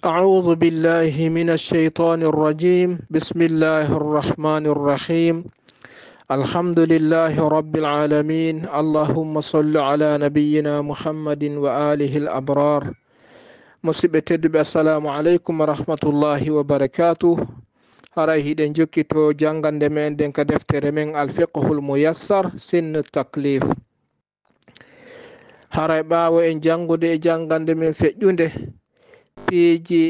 أعوذ بالله من الشيطان الرجيم بسم الله الرحمن الرحيم الحمد لله رب العالمين اللهم صل على نبينا محمد وآله الأبرار مصيبة تدب السلام عليكم ورحمة الله وبركاته أرأيه دن جوكتو جانغان دمين دن كدفتر من الفقه الميسر سن التكليف هاري باوي جانغو دي جانغان دمين فجون peeji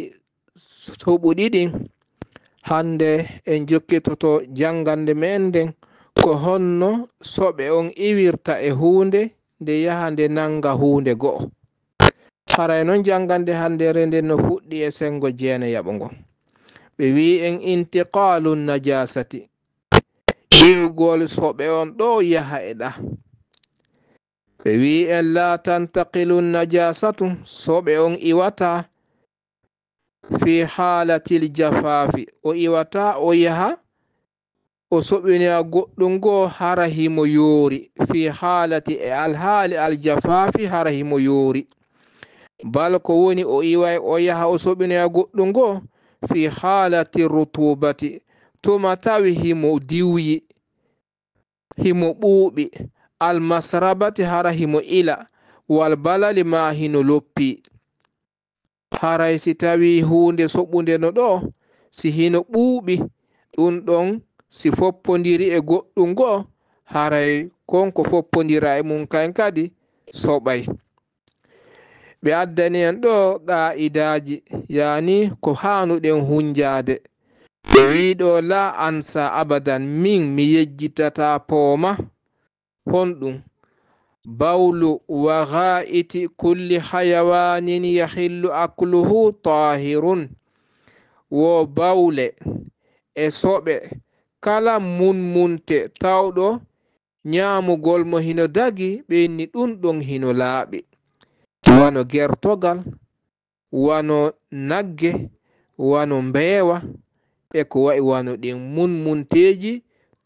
soɓu ɗiɗi hande en jokkitoto jangande men nden ko honno soɓe on iwirta e hunde nde yaha nde nanga hunde go'o haray noon jangande handere nden no fuɗɗi e sengo jeene yaɓugo ɓe wi en intiqalu najasati iwgol soɓe on ɗo yaha e ɗa ɓe wi en la tantaqilu najasatu soɓe on iwata fi halatil jafafi o iwata o yaha o soɓinia goɗɗum goo hara himo yoori fi halati e alhaali aljafafi hara himo yoori bal ko woni o iway o yaha o soɓinoya goɗɗum goo fi halati rutubati tuma tawi himo diwyi himo ɓuuɓi almasrabati hara himo ila walbalali ma hino loppi haray si tawi hunde soɓɓunde no ɗo si hino ɓuuɓi ɗum ɗon si foppodiri e goɗɗum ngo haray konko foppodira e mum kan kadi soɓay ɓe addani en ɗo qa'idaji yani ko hanuɗen hunjade ɓe wiɗo la ansa abadan min mi yejjitata pooma honɗum bawlu waga'iti kulli hayawanin yahillu akluhu tahirun wo bawle e soɓe kala munmunte tawɗo nyamugol mo hino dagi ɓenni ɗum ɗon hino laaɓi wano gertogal wano nagge wano mbeewa e ko wayi wano ɗin munmunteji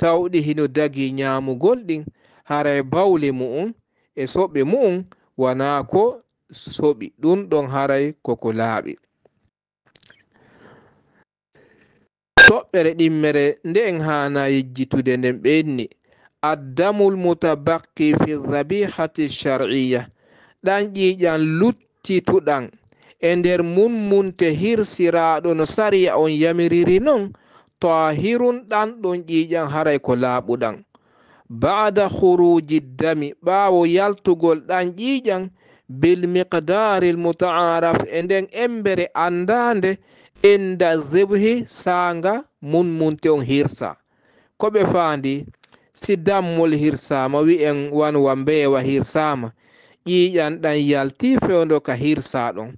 tawɗi hino dagi nyamugol ɗin haray bawle mu'um e soɓe mum wana ko soɓi ɗum ɗon haray koko laaɓi toɓɓere ɗimmere nde en haana yejjitude nden ɓenni addamul mutabaqi fi rabihati shar'iya ɗan ƴiƴan luttituɗan e nder munmunte hirsiraɗo no sariya on yamiriri noon tahirun ɗan ɗon ƴiƴan haray ko laaɓuɗan ba'da khuruji dami ɓaawo yaltugol ɗan ƴiiƴan bilmiqdari almutaaraf e nden embere anndaande inda zibhi saanga munmunte on hirsa ko ɓe faandi si dammol hirsaama wi'en wanwa mbeewa hirsaama ƴiiƴan ɗan yalti fewndo ka hirsaa ɗon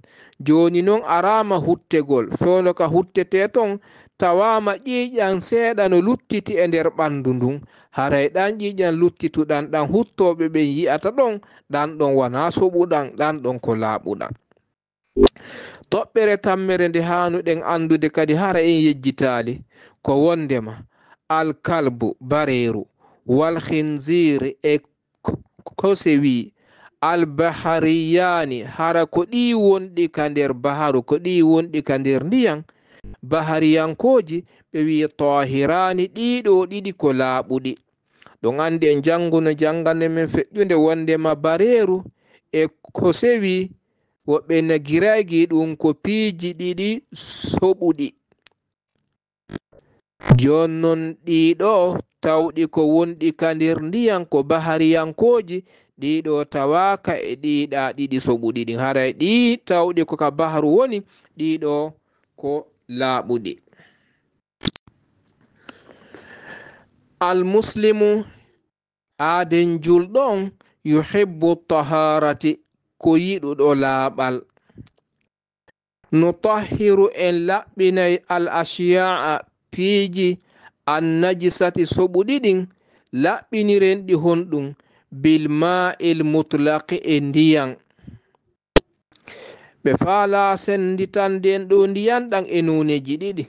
jooni noon araama huttegol fewndo ka huttetee ton tawama ƴiƴan seeɗa no luttiti e nder ɓandu ndun haray ɗan ƴiƴan luttituɗan ɗan huttoɓe ɓen yi'ata ɗon ɗan ɗon wana soɓuɗan ɗan ɗon ko laaɓuɗan toɓɓere tammere nde hanuɗen andude kadi hara en yejjitali ko wondema alkalbu bareru walhinzir e kosewi albahariyani hara ko ɗi wonɗi ka nder baharu ko ɗi wonɗi ka nder ndiyan bahariyankoji ɓe wi tohirani ɗiɗo ɗiɗi ko laaɓuɗi ɗon andi en janngu no janngande min feƴƴunde wondema bareeru e ko sewi woɓɓe nagiraygi ɗum ko piiji ɗiɗi soɓuɗi jonnon ɗiɗo tawɗi ko wonɗi kandir ndiyan ko bahariyankoji ɗiɗo tawaka e ɗiɗa ɗiɗi soɓuɗiɗi haray ɗi tawɗi koka baharu woni ɗiɗo ko laaɓuɗi almuslimu aaden julɗo on yuhibbu taharati ko yiɗuɗo laaɓal nutahiru en laɓɓinay al ashiya'a fiiji annajisati soɓuɗi ɗin laɓɓiniren ɗi honɗum bilma'il mutlaqi e ndiyan ɓe faala senditan den ɗo ndiyan ɗan e nuneji ɗiɗi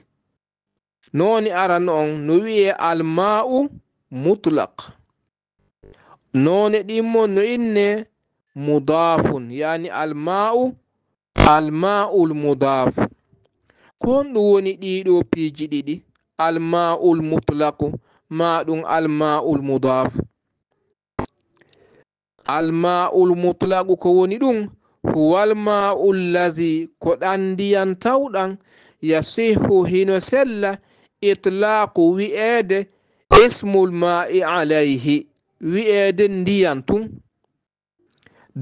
noni aran on no wi'e alma'u mutlak none ɗimmo no inne mudafun yani alma'u alma'ul mudaf kon ɗum woni ɗiɗo piiji ɗiɗi alma'ul mutlaku ma ɗum alma'ul mudaf alma'ul mutlaku ko woni ɗum huwalma'u llazi ko ɗan ndiyan tawɗan yasihu hino sella itlaqu wi'eede ismulma'i alayhi wi'eede ndiyan tun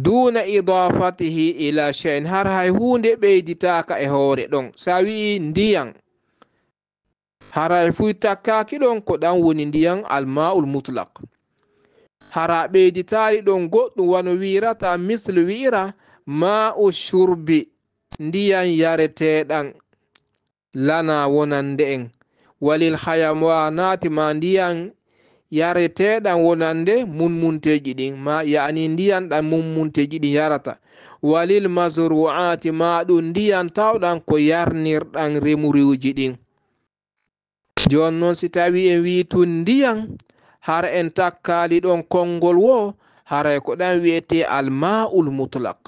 duna idafatihi ila shein har hay huunde ɓeyditaka e hoore ɗon sa wi'i ndiyan haray fuy takkaki ɗon ko ɗan woni ndiyan alma'ul mutlak hara ɓeyditaali ɗon goɗɗum wano wirata misle wi'ira ma'u shurbi ndiyan yareteɗan lana wonande en walilhayawanati ma ndiyan yareteɗan wonande munmunteji ɗin ma yani ndiyan ɗan munmunteji ɗin yarata walil masruati ma ɗum ndiyan tawɗan ko yarnirɗan remuriuji ɗin jon noon si tawi en wi tun ndiyan har en takkali ɗon konngol wo haray ko ɗan wiyete alma'ul mutlak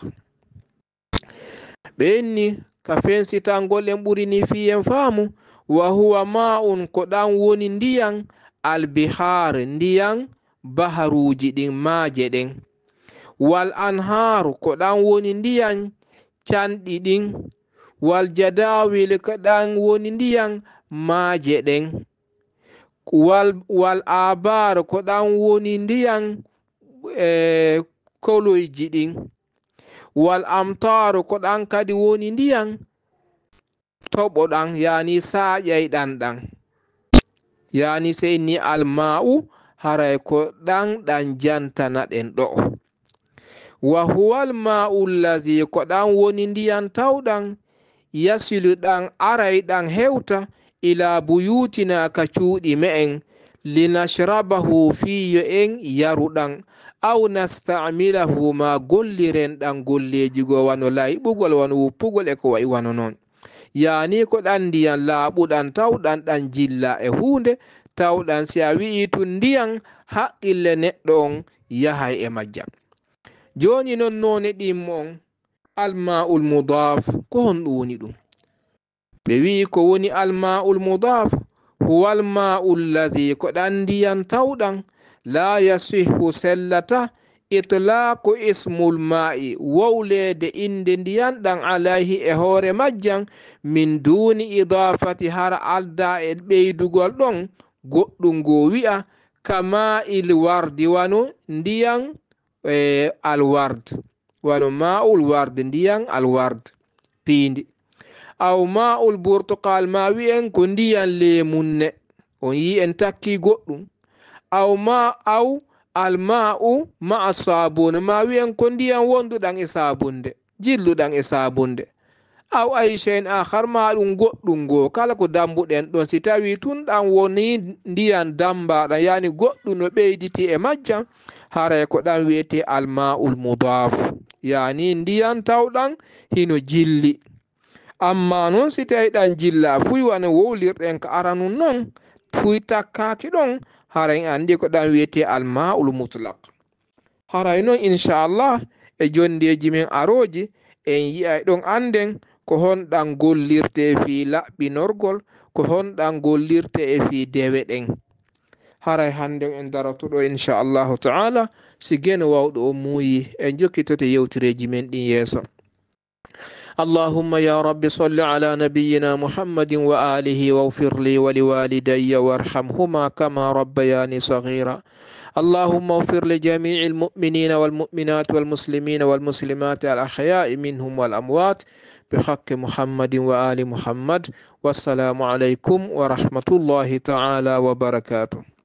ɓenni ka fensitangol en ɓurini fi en faamu wa huwa ma'un ko ɗan woni ndiyan albihar ndiyan baharuji ɗin maaje ɗen wal anharu ko ɗan woni ndiyan canɗi ɗin wal jadawil ko ɗan woni ndiyan maaje ɗen wal wal abar ko ɗan woni ndiyan e koloyji ɗin wal amtaru ko ɗan kadi woni ndiyan toɓo ɗan yani saƴayɗan ɗan yani seyni alma'u haray ko ɗan ɗan jantanaɗen ɗo wa huwalma'u llahi ko ɗan woni ndiyan tawɗan yasilu ɗan aray ɗan hewta ila buyutina ka cuuɗi me'en linasrabahu fiyo en yaruɗan aw nastamilahu ma gollirenɗan golleejigo wano layɓugol wano wuppugol e ko wayi wano noon yaani ko ɗan ndiyan laaɓuɗan tawɗan ɗan jilla e huunde tawɗan si a wi'i tu ndiyan haqqille neɗɗo on yahay e majja jooni noon noone ɗimmo on almaul mudaf ko hon ɗum woni ɗum ɓe wi'i ko woni almaul mudaf huwalmaul ladi ko ɗan ndiyan tawɗan la yasihu sellata itlaaku ismul maa'i wowleede innde ndiyan ɗan alayhi e hoore majjan min duuni idafati har alda e ɓeydugol ɗon goɗɗum ngoo wi'a ka maa'il wardi wano ndiyan e alward wano maa'ul wardi ndiyan alward piindi aw maa'ul burtokal ma wi'en ko ndiyan leemunne on yi en takki goɗɗum aw ma aw alma'u ma'a sabune ma wiyen ko ndiyam wonduɗan e sabunde jilluɗan e sabunde aw aicha en ahar ma ɗum goɗɗum goo kala ko dambuɗen ɗon si tawi tun ɗan woni ndiyan dambaɗan yani goɗɗum no ɓeyditi e majjam haray e ko ɗan wiyete alma'ul mudaf yani ndiyan tawɗan hino jilli amma noon si tawi ɗan jilla fuywane wowlirɗen ko aranu noon fuy takkaki ɗon haray andi ko ɗam wiyete almaul mutlak haray noon inchallah e jondeji min aroji en yi'ay ɗon anden ko honɗan gollirte fi laɓɓinorgol ko honɗan gollirte e fi dewe ɗen haray hannden en daratuɗo inchallahu taala sigeno wawɗo o muuyi en jokkitote yewtireji men ɗin yeeso اللهم يا رب صل على نبينا محمد وآله واغفر لي ولوالدي وارحمهما كما ربياني صغيرا اللهم اغفر لجميع المؤمنين والمؤمنات والمسلمين والمسلمات الأحياء منهم والأموات بحق محمد وآل محمد والسلام عليكم ورحمة الله تعالى وبركاته